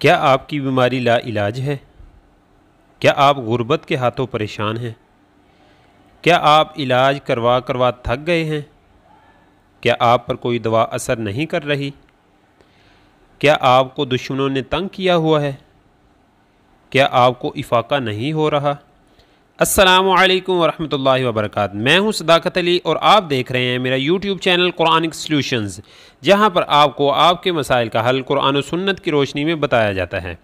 क्या आपकी बीमारी ला इलाज है क्या आप गुर्बत के हाथों परेशान हैं क्या आप इलाज करवा करवा थक गए हैं क्या आप पर कोई दवा असर नहीं कर रही क्या आपको दुश्मनों ने तंग किया हुआ है क्या आपको इफाका नहीं हो रहा अस्सलाम वालेकुम वरहमतुल्लाहि वबरकात मैं हूं सदाकत अली और आप देख रहे हैं मेरा यूट्यूब चैनल कुरानिक सॉल्यूशंस जहां पर आपको आपके मसाइल का हल कुरान सुन्नत की रोशनी में बताया जाता है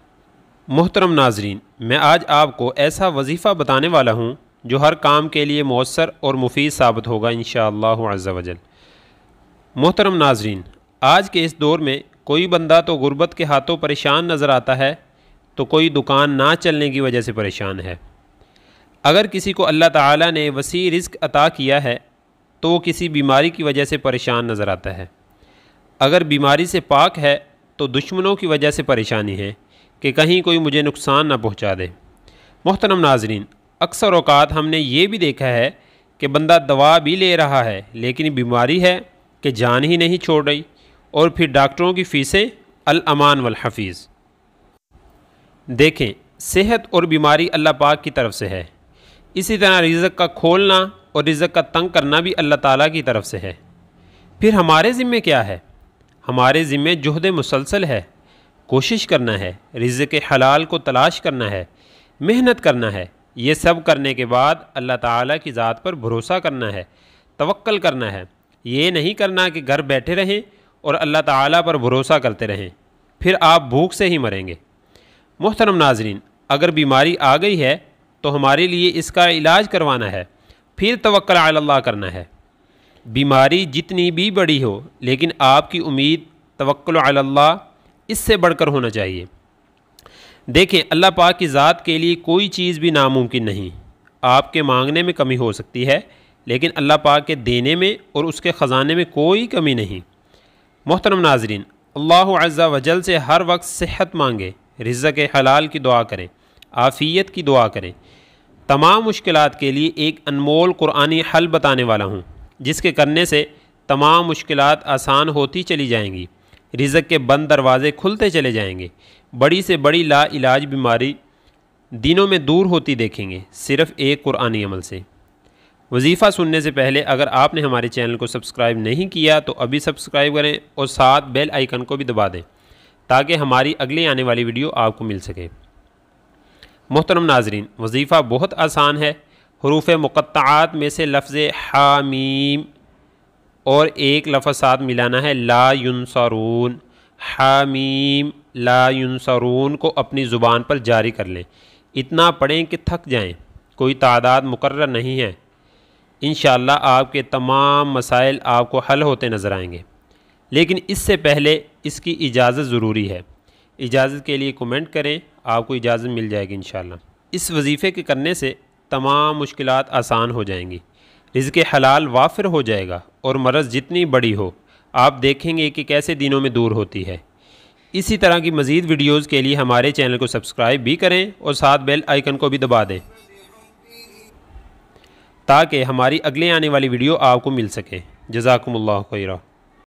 मोहतरम नाजरीन मैं आज आपको ऐसा वजीफ़ा बताने वाला हूँ जो हर काम के लिए मौसर और मुफीद साबित होगा इन शजल मोहतरम नाजरीन आज के इस दौर में कोई बंदा तो गुर्बत के हाथों परेशान नज़र आता है तो कोई दुकान ना चलने की वजह से परेशान है अगर किसी को अल्लाह ताला ने वसी रिस्क अता किया है तो वो किसी बीमारी की वजह से परेशान नज़र आता है अगर बीमारी से पाक है तो दुश्मनों की वजह से परेशानी है कि कहीं कोई मुझे नुकसान ना पहुंचा दे मोहतरम नाजरीन अक्सर अवकात हमने ये भी देखा है कि बंदा दवा भी ले रहा है लेकिन बीमारी है कि जान ही नहीं छोड़ रही और फिर डॉक्टरों की फ़ीसें अलमान वलहफीज़ देखें सेहत और बीमारी अल्लाह पाक की तरफ से है इसी तरह रिज़क का खोलना और रिज़क का तंग करना भी अल्लाह ताला की तरफ से है फिर हमारे ज़िम्मे क्या है हमारे ज़िम्मे जहद मुसलसल है कोशिश करना है रिज़क हलाल को तलाश करना है मेहनत करना है ये सब करने के बाद अल्लाह ताला की ज़ात पर भरोसा करना है तवक्ल करना है ये नहीं करना कि घर बैठे रहें और अल्लाह ताला पर भरोसा करते रहें फिर आप भूख से ही मरेंगे मोहतरम नाजरीन अगर बीमारी आ गई है तो हमारे लिए इसका इलाज करवाना है फिर तवक्ल अल्लाह करना है बीमारी जितनी भी बड़ी हो लेकिन आपकी उम्मीद तवक्ल अल्लाह इससे बढ़कर होना चाहिए देखें अल्लाह पाक की ज़ात के लिए कोई चीज़ भी नामुमकिन नहीं आपके मांगने में कमी हो सकती है लेकिन अल्लाह पाक के देने में और उसके ख़जाने में कोई कमी नहीं मोहतरम नाजरीन अल्लाह अज्जा वजल से हर वक्त सेहत मांगे रज़ के हलाल की दुआ करें आफ़ियत की दुआ करें तमाम मुश्किल के लिए एक अनमोल कुरानी हल बताने वाला हूँ जिसके करने से तमाम मुश्किल आसान होती चली जाएंगी रिज़क के बंद दरवाज़े खुलते चले जाएंगे बड़ी से बड़ी ला इलाज बीमारी दिनों में दूर होती देखेंगे सिर्फ़ एक कुरानी अमल से वजीफ़ा सुनने से पहले अगर आपने हमारे चैनल को सब्सक्राइब नहीं किया तो अभी सब्सक्राइब करें और साथ बेल आइकन को भी दबा दें ताकि हमारी अगली आने वाली वीडियो आपको मिल सके मोहतरम नाजरीन वजीफ़ा बहुत आसान है हरूफ मुक़ात में से लफ्ज़ हामीम और एक लफ्ज़ साथ मिलाना है ला युनसरून हामीम ला युनसरून को अपनी ज़ुबान पर जारी कर लें इतना पढ़ें कि थक जाएं कोई तादाद मुकर नहीं है इन आपके तमाम मसाइल आपको हल होते नज़र आएंगे लेकिन इससे पहले इसकी इजाज़त ज़रूरी है इजाज़त के लिए कमेंट करें आपको इजाज़त मिल जाएगी इन इस वजीफ़े के करने से तमाम मुश्किल आसान हो जाएंगी रिज़ हलाल वाफिर हो जाएगा और मरज़ जितनी बड़ी हो आप देखेंगे कि कैसे दिनों में दूर होती है इसी तरह की मज़ीद वीडियोज़ के लिए हमारे चैनल को सब्सक्राइब भी करें और साथ बेल आइकन को भी दबा दें ताकि हमारी अगले आने वाली वीडियो आपको मिल सके जजाकम्ला